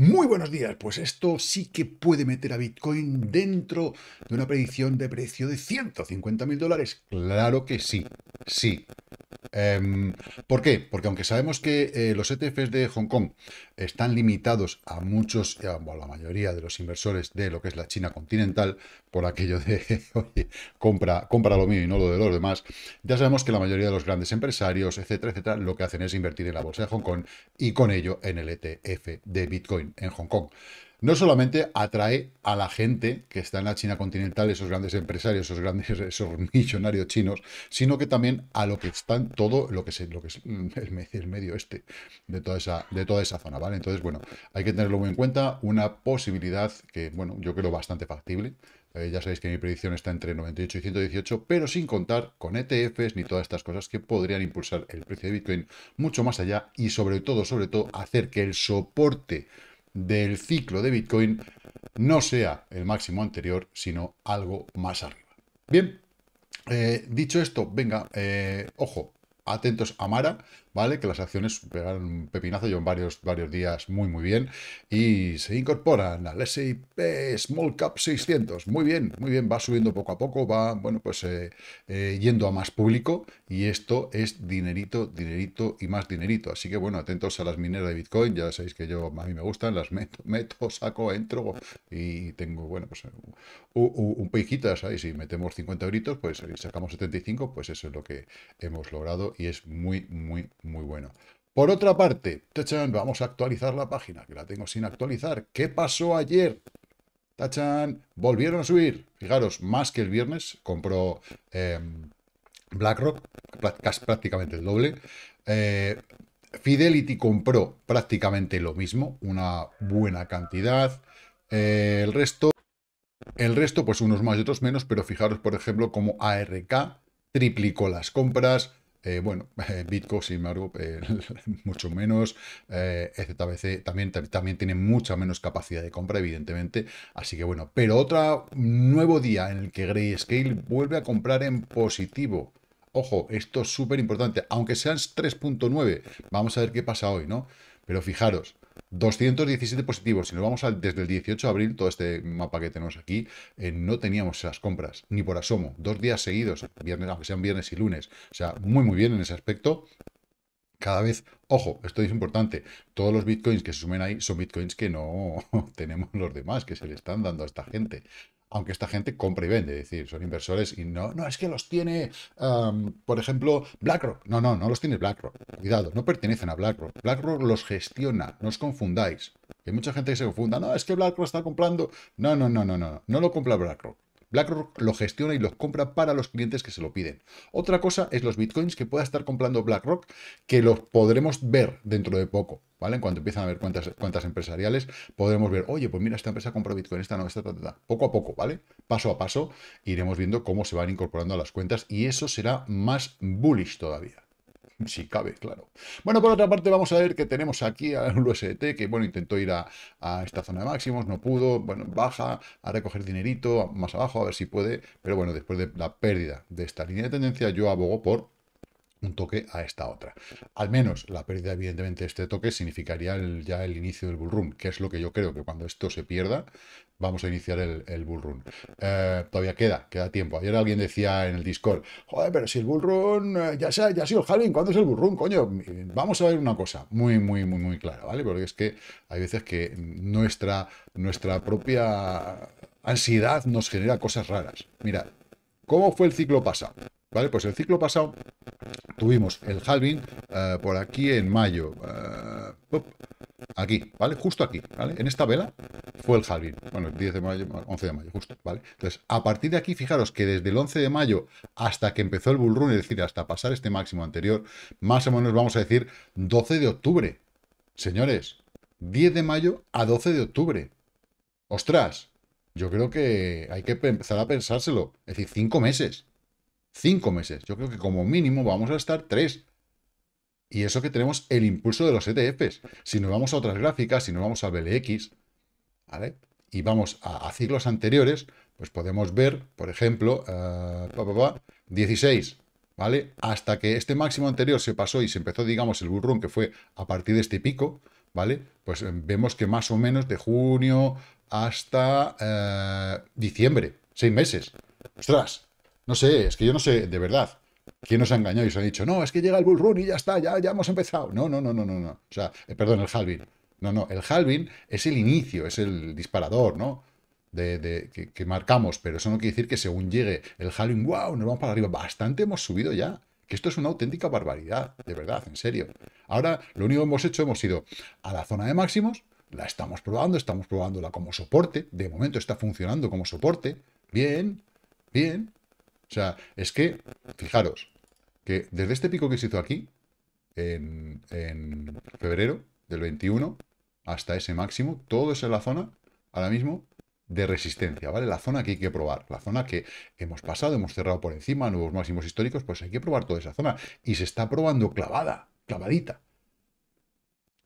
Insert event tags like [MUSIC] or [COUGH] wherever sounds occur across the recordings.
Muy buenos días, pues esto sí que puede meter a Bitcoin dentro de una predicción de precio de 150 mil dólares. Claro que sí, sí, Em, ¿Por qué? Porque aunque sabemos que eh, los ETFs de Hong Kong están limitados a muchos, eh, a la mayoría de los inversores de lo que es la China continental, por aquello de, [LAUGHS] oye, compra, compra lo mío y no lo de los demás, ya sabemos que la mayoría de los grandes empresarios, etcétera, etcétera, lo que hacen es invertir en la bolsa de Hong Kong y con ello en el ETF de Bitcoin en Hong Kong no solamente atrae a la gente que está en la China continental, esos grandes empresarios, esos grandes [LAUGHS] esos millonarios chinos, sino que también a lo que están todo lo que es, lo que es mm, el, medio este de toda esa de toda esa zona, ¿vale? Entonces, bueno, hay que tenerlo muy en cuenta, una posibilidad que, bueno, yo creo bastante factible. Eh, ya sabéis que mi predicción está entre 98 y 118, pero sin contar con ETFs ni todas estas cosas que podrían impulsar el precio de Bitcoin mucho más allá y sobre todo, sobre todo, hacer que el soporte del ciclo de Bitcoin no sea el máximo anterior, sino algo más arriba. Bien, eh, dicho esto, venga, eh, ojo, atentos a Mara, ¿vale? Que las acciones pegaron un pepinazo, llevan varios, varios días muy, muy bien. Y se incorporan al SIP Small Cap 600. Muy bien, muy bien, va subiendo poco a poco, va, bueno, pues eh, eh, yendo a más público. Y esto es dinerito, dinerito y más dinerito. Así que, bueno, atentos a las mineras de Bitcoin. Ya sabéis que yo, a mí me gustan, las meto, [LAUGHS] meto saco, entro y tengo, bueno, pues un, un, un ahí. Si metemos 50 euritos, pues sacamos 75, pues eso es lo que hemos logrado y es muy, muy, muy bueno. Por otra parte, tachan, vamos a actualizar la página, que la tengo sin actualizar. ¿Qué pasó ayer? Tachan, volvieron a subir. Fijaros, más que el viernes, compró em, BlackRock, casi prácticamente el doble. Eh, Fidelity compró prácticamente lo mismo, una buena cantidad. Eh, el resto, el resto, pues unos más y otros menos, pero fijaros, por ejemplo, como ARK triplicó las compras, eh, bueno, [LAUGHS] Bitcoin, sin embargo, eh, [LAUGHS] mucho menos. Eh, ZBC también, también tiene mucha menos capacidad de compra, evidentemente. Así que bueno, pero otro nuevo día en el que Grayscale vuelve a comprar en positivo. Ojo, esto es súper importante. Aunque sean 3.9, vamos a ver qué pasa hoy, ¿no? Pero fijaros, 217 positivos. Si nos vamos desde el 18 de abril, todo este mapa que tenemos aquí, eh, no teníamos esas compras, ni por asomo. Dos días seguidos, viernes, aunque sean viernes y lunes. O sea, muy, muy bien en ese aspecto. Cada vez, ojo, esto es importante, todos los bitcoins que se sumen ahí son bitcoins que no [LAUGHS] tenemos los demás, que se le están dando a esta gente aunque esta gente compra y vende, es decir, son inversores y no, no, es que los tiene, por ejemplo, BlackRock. No, no, no los tiene BlackRock. Cuidado, no pertenecen a BlackRock. BlackRock los gestiona, no os confundáis. Hay mucha gente que se confunda, no, es que BlackRock está comprando. No, no, no, no, no, no lo compra BlackRock. BlackRock lo gestiona y los compra para los clientes que se lo piden. Otra cosa es los bitcoins que pueda estar comprando BlackRock, que los podremos ver dentro de poco. ¿Vale? En cuanto empiezan a ver cuántas, empresariales, podremos ver, oye, pues mira, esta empresa compra Bitcoin, esta no, esta, ta, Poco a poco, ¿vale? Paso a paso, iremos viendo cómo se van incorporando a las cuentas y eso será más bullish todavía si cabe, claro. Bueno, por otra parte, vamos a ver que tenemos aquí al USDT que bueno, intentó ir a, a, esta zona de máximos, no pudo, bueno, baja a recoger dinerito más abajo, a ver si puede, pero bueno, después de la pérdida de esta línea de tendencia, yo abogo por un toque a esta otra. Al menos la pérdida, evidentemente, de este toque significaría ya el inicio del bull run, que es lo que yo creo que cuando esto se pierda, vamos a iniciar el, el bull run. Eh, todavía queda, queda tiempo. Ayer alguien decía en el Discord, joder, pero si el bull run eh, ya, se ha, ya sido el Halloween, ¿cuándo es el bull coño? Vamos a ver una cosa muy, muy, muy, muy clara, ¿vale? Porque es que hay veces que nuestra, nuestra propia ansiedad nos genera cosas raras. Mira, ¿Cómo fue el ciclo pasado? ¿Vale? Pues el ciclo pasado tuvimos el halving eh, por aquí en mayo. Eh, aquí, ¿vale? Justo aquí, ¿vale? En esta vela fue el halving. Bueno, 10 de mayo, 11 de mayo, justo, ¿vale? Entonces, a partir de aquí, fijaros que desde el 11 de mayo hasta que empezó el bull run, es decir, hasta pasar este máximo anterior, más o menos vamos a decir 12 de octubre. Señores, 10 de mayo a 12 de octubre. ¡Ostras! Yo creo que hay que empezar a pensárselo. Es decir, cinco meses. Cinco meses. Yo creo que como mínimo vamos a estar tres. Y eso que tenemos el impulso de los ETFs. Si nos vamos a otras gráficas, si nos vamos al BLX, ¿vale? Y vamos a, ciclos anteriores, pues podemos ver, por ejemplo, 16, eh, ¿vale? Hasta que este máximo anterior se pasó y se empezó, digamos, el bull que fue a partir de este pico, ¿vale? Pues eh, vemos que más o menos de junio hasta eh, diciembre, seis meses. Ostras, no sé, es que yo no sé, de verdad. ¿Quién nos ha engañado y se ha dicho, no, es que llega el bull run y ya está, ya, ya hemos empezado? No, no, no, no, no, no. O sea, eh, perdón, el halving. No, no, el halving es el inicio, es el disparador, ¿no? De, que, marcamos, pero eso no quiere decir que según llegue el halving, wow, nos vamos para arriba. Bastante hemos subido ya. Que esto es una auténtica barbaridad, de verdad, en serio. Ahora, lo único que hemos hecho hemos ido a la zona de máximos, la estamos probando, estamos probándola como soporte, de momento está funcionando como soporte, bien, bien. O sea, es que, fijaros, que desde este pico que se hizo aquí, en, febrero del 21, hasta ese máximo, todo es en la zona, ahora mismo, de resistencia, ¿vale? La zona que hay que probar, la zona que hemos pasado, hemos cerrado por encima, nuevos máximos históricos, pues hay que probar toda esa zona. Y se está probando clavada, clavadita.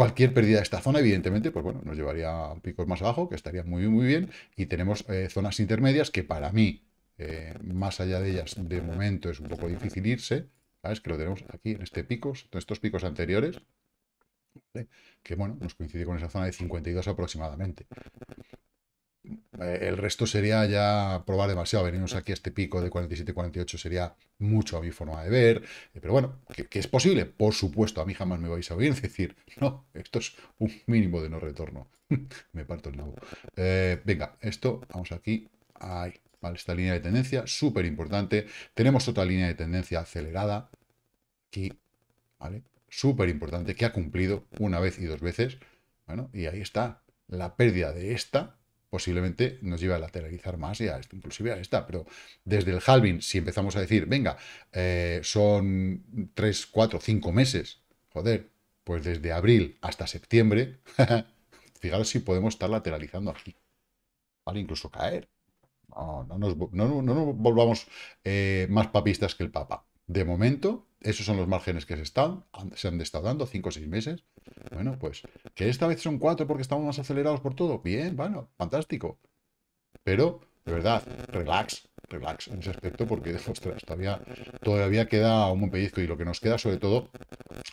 Cualquier pérdida de esta zona, evidentemente, pues bueno, nos llevaría a picos más abajo, que estaría muy, muy bien. Y tenemos eh, zonas intermedias que para mí, eh, más allá de ellas, de momento es un poco difícil irse. ¿Sabes? Que lo tenemos aquí en este picos, estos picos anteriores. ¿eh? Que bueno, nos coincide con esa zona de 52 aproximadamente. Eh, el resto sería ya probar demasiado. Venimos aquí a este pico de 47-48 sería mucho a mi forma de ver. Eh, pero bueno, que, es posible, por supuesto. A mí jamás me vais a oír [LAUGHS] decir, no, esto es un mínimo de no retorno. [LAUGHS] me parto el nabo. Eh, venga, esto, vamos aquí. Ahí, vale, esta línea de tendencia, súper importante. Tenemos otra línea de tendencia acelerada. Aquí, ¿vale? Súper importante, que ha cumplido una vez y dos veces. Bueno, y ahí está la pérdida de esta, posiblemente nos lleve a lateralizar más y a esto, inclusive a esta, pero desde el halving, si empezamos a decir, venga, eh, son 3, 4, 5 meses, joder, pues desde abril hasta septiembre, [LAUGHS] fijaros si podemos estar lateralizando aquí, ¿vale? Incluso caer. No, nos, volvamos eh, más papistas que el Papa. De momento, esos son los márgenes que se, están, se han estado dando, 5 o 6 meses. Bueno, pues que esta vez son 4 porque estamos más acelerados por todo. Bien, bueno, fantástico. Pero, de verdad, relax, relax en ese aspecto porque, [LAUGHS] ostras, todavía, todavía queda un buen pellizco y lo que nos queda sobre todo,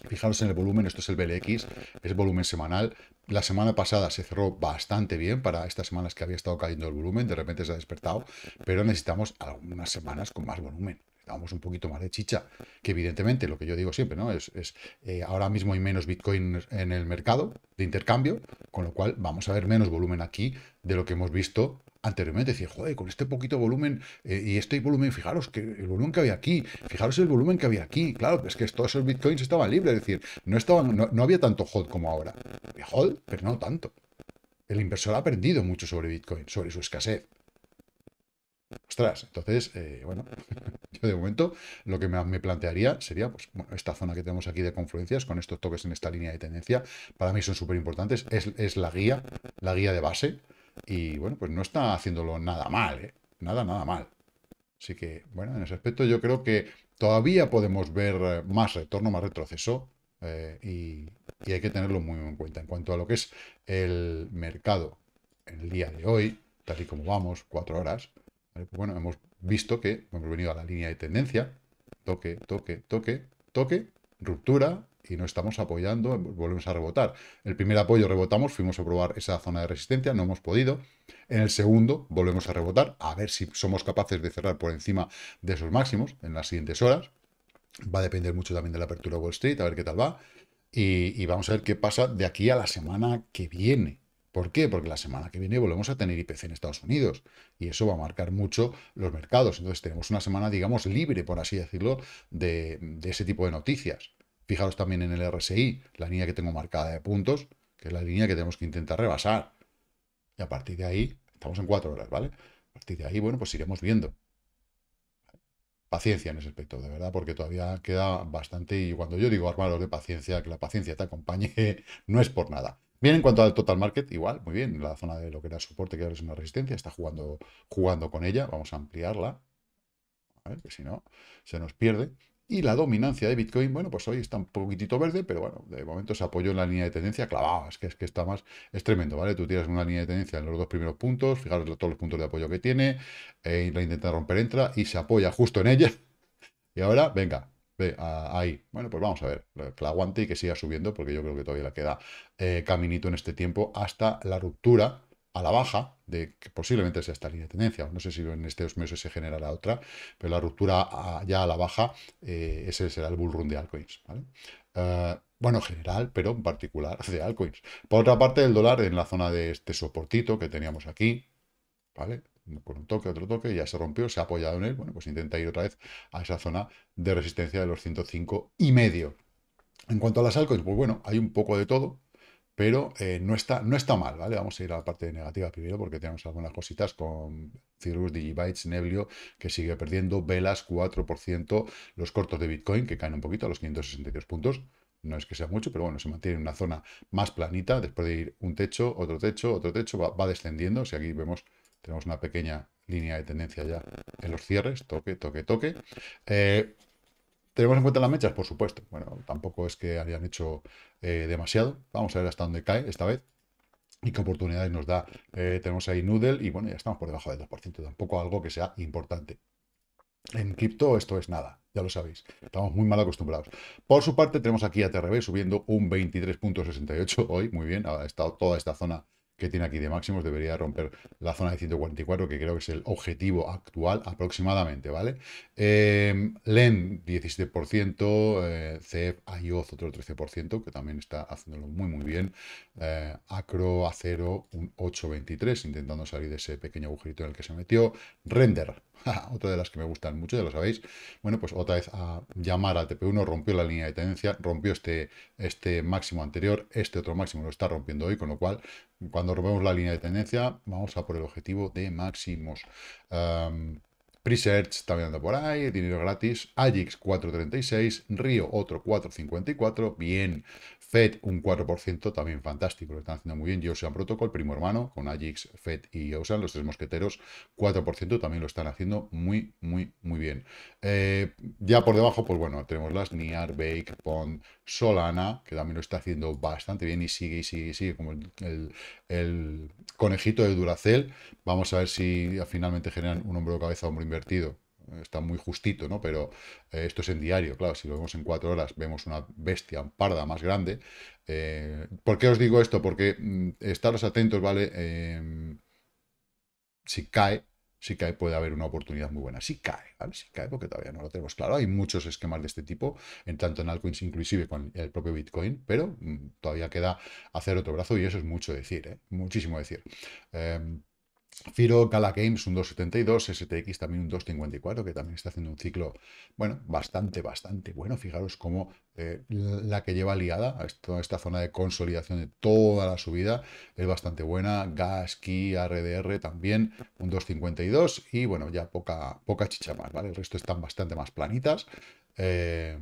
fijaros en el volumen, esto es el BLX, es volumen semanal. La semana pasada se cerró bastante bien para estas semanas que había estado cayendo el volumen, de repente se ha despertado, pero necesitamos algunas semanas con más volumen damos un poquito más de chicha, que evidentemente lo que yo digo siempre, ¿no? Es, es eh, ahora mismo hay menos Bitcoin en el mercado de intercambio, con lo cual vamos a ver menos volumen aquí de lo que hemos visto anteriormente. Decir, joder, con este poquito volumen eh, y este volumen, fijaros que el volumen que había aquí, fijaros el volumen que había aquí. Claro, es que todos esos Bitcoins estaban libres, es decir, no, estaban, no, había tanto hold como ahora. Había hold, pero no tanto. El inversor ha perdido mucho sobre Bitcoin, sobre su escasez, Ostras, entonces, eh, bueno, [LAUGHS] yo de momento lo que me, plantearía sería, pues, bueno, esta zona que tenemos aquí de confluencias con estos toques en esta línea de tendencia, para mí son súper importantes, es, la guía, la guía de base, y bueno, pues no está haciéndolo nada mal, ¿eh? nada, nada mal. Así que, bueno, en ese aspecto yo creo que todavía podemos ver eh, más retorno, más retroceso, y, y, hay que tenerlo muy en cuenta. En cuanto a lo que es el mercado el día de hoy, tal y como vamos, cuatro horas, pues bueno, hemos visto que hemos venido a la línea de tendencia, toque, toque, toque, toque, ruptura, y no estamos apoyando, volvemos a rebotar. El primer apoyo rebotamos, fuimos a probar esa zona de resistencia, no hemos podido. En el segundo volvemos a rebotar, a ver si somos capaces de cerrar por encima de esos máximos en las siguientes horas. Va a depender mucho también de la apertura de Wall Street, a ver qué tal va. y vamos a ver qué pasa de aquí a la semana que viene. ¿Por qué? Porque la semana que viene volvemos a tener IPC en Estados Unidos y eso va a marcar mucho los mercados. Entonces tenemos una semana, digamos, libre, por así decirlo, de, ese tipo de noticias. Fijaros también en el RSI, la línea que tengo marcada de puntos, que es la línea que tenemos que intentar rebasar. Y a partir de ahí, estamos en cuatro horas, ¿vale? A partir de ahí, bueno, pues iremos viendo. Paciencia en ese aspecto, de verdad, porque todavía queda bastante. Y cuando yo digo armaros de paciencia, que la paciencia te acompañe, [LAUGHS] no es por nada. Bien, en cuanto al total market, igual, muy bien. La zona de lo que era soporte, que ahora es una resistencia, está jugando, jugando con ella. Vamos a ampliarla. A ver, que si no, se nos pierde. Y la dominancia de Bitcoin, bueno, pues hoy está un poquitito verde, pero bueno, de momento se apoyó en la línea de tendencia clavada. Es que, es que está más, es tremendo, ¿vale? Tú tiras una línea de tendencia en los dos primeros puntos, fijaros todos los puntos de apoyo que tiene, e la intenta romper, entra y se apoya justo en ella. [LAUGHS] Y ahora, venga, ahí. Bueno, pues vamos a ver, que la aguante y que siga subiendo, porque yo creo que todavía le queda eh, caminito en este tiempo hasta la ruptura a la baja, de que posiblemente sea esta línea de tendencia. No sé si en estos meses se generará otra, pero la ruptura ya a la baja, eh, ese será el bullrun de altcoins. Eh, bueno, general, pero en particular de altcoins. Por otra parte, el dólar en la zona de este soportito que teníamos aquí, ¿vale? con un toque, otro toque, ya se rompió, se ha apoyado en él, bueno, pues intenta ir otra vez a esa zona de resistencia de los 105 y medio. En cuanto a las altcoins, pues bueno, hay un poco de todo, pero eh, no, está, no está mal, ¿vale? Vamos a ir a la parte negativa primero porque tenemos algunas cositas con Cirrus, Digibytes, Neblio, que sigue perdiendo, Velas 4%, los cortos de Bitcoin, que caen un poquito a los 562 puntos, no es que sea mucho, pero bueno, se mantiene en una zona más planita, después de ir un techo, otro techo, otro techo, va, va descendiendo, si aquí vemos tenemos una pequeña línea de tendencia ya en los cierres, toque, toque, toque. Eh, ¿Tenemos en cuenta las mechas? Por supuesto. Bueno, tampoco es que hayan hecho eh, demasiado. Vamos a ver hasta dónde cae esta vez y qué oportunidades nos da. Eh, tenemos ahí Noodle y bueno, ya estamos por debajo del 2%. Tampoco algo que sea importante. En cripto esto es nada, ya lo sabéis. Estamos muy mal acostumbrados. Por su parte, tenemos aquí a TRB subiendo un 23.68 hoy. Muy bien, ha estado toda esta zona que tiene aquí de máximos, debería romper la zona de 144, que creo que es el objetivo actual aproximadamente, ¿vale? Em, LEN 17%, eh, CEF, IOZ otro 13%, que también está haciéndolo muy muy bien, eh, Acro, Acero un 8.23, intentando salir de ese pequeño agujerito en el que se metió, Render, [LAUGHS] otra de las que me gustan mucho, ya lo sabéis, bueno, pues otra vez a llamar al TP1, rompió la línea de tendencia, rompió este, este máximo anterior, este otro máximo lo está rompiendo hoy, con lo cual, cuando cuando rompemos la línea de tendencia, vamos a por el objetivo de máximos. Um, Presearch también anda por ahí, dinero gratis. Ajix 436, Río otro 454, bien. FED un 4%, también fantástico, lo están haciendo muy bien. Y Protocol, primo hermano, con Ajix, FED y Ocean, los tres mosqueteros, 4% también lo están haciendo muy, muy, muy bien. Eh, ya por debajo, pues bueno, tenemos las NIAR, Bake, Pond, Solana, que también lo está haciendo bastante bien y sigue y sigue y sigue como el, conejito de Duracell. Vamos a ver si finalmente generan un hombro de cabeza, hombro invertido está muy justito, ¿no? Pero eh, esto es en diario, claro, si lo vemos en cuatro horas, vemos una bestia parda más grande. Eh, ¿Por qué os digo esto? Porque mm, estaros atentos, ¿vale? Eh, si cae, si cae puede haber una oportunidad muy buena. Si cae, ¿vale? Si cae, porque todavía no lo tenemos claro. Hay muchos esquemas de este tipo, en tanto en altcoins, inclusive con el propio Bitcoin, pero mm, todavía queda hacer otro brazo y eso es mucho decir, Muchísimo decir. Firo, Gala Games un 2.72, STX también un 2.54, que también está haciendo un ciclo, bueno, bastante, bastante bueno. Fijaros cómo eh, la que lleva liada, a esta zona de consolidación de toda la subida, es bastante buena. Gas, Key, RDR también un 2.52 y bueno, ya poca, poca chicha más, ¿vale? El resto están bastante más planitas. Eh,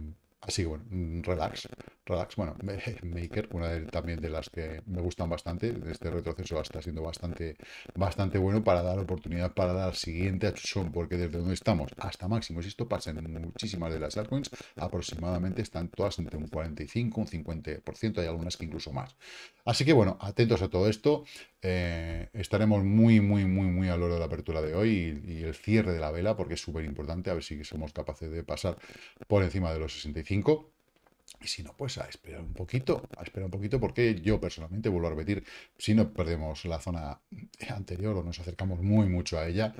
Así bueno, mm, relax, relax. Bueno, [LAUGHS] Maker, una de, también de las que me gustan bastante. Este retroceso está siendo bastante, bastante bueno para dar oportunidad para dar siguiente acción, porque desde donde estamos hasta máximo. máximos, esto pasa en muchísimas de las altcoins, aproximadamente están todas entre un 45, un 50%, hay algunas que incluso más. Así que bueno, atentos a todo esto. Eh, estaremos muy, muy, muy, muy al oro de la apertura de hoy y, y el cierre de la vela, porque es súper importante, a ver si somos capaces de pasar por encima de los 65 y si no, pues a esperar un poquito, a esperar un poquito, porque yo personalmente vuelvo a repetir, si no perdemos la zona anterior o nos acercamos muy mucho a ella,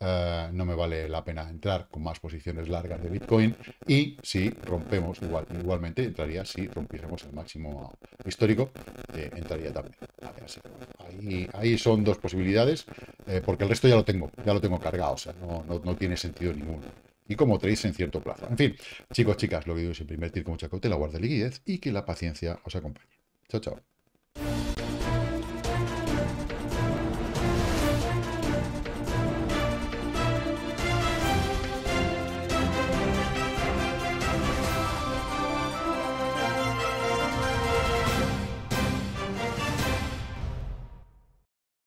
eh, no me vale la pena entrar con más posiciones largas de Bitcoin. Y si rompemos igual, igualmente, entraría, si rompiésemos el máximo histórico, eh, entraría también. ahí, son dos posibilidades, eh, porque el resto ya lo tengo, ya lo tengo cargado, o sea, no, no, no tiene sentido ninguno. Y como traéis en cierto plazo. En fin, chicos, chicas, lo que digo siempre, invertir con mucha cautela, guarda liquidez y que la paciencia os acompañe. Chao, chao.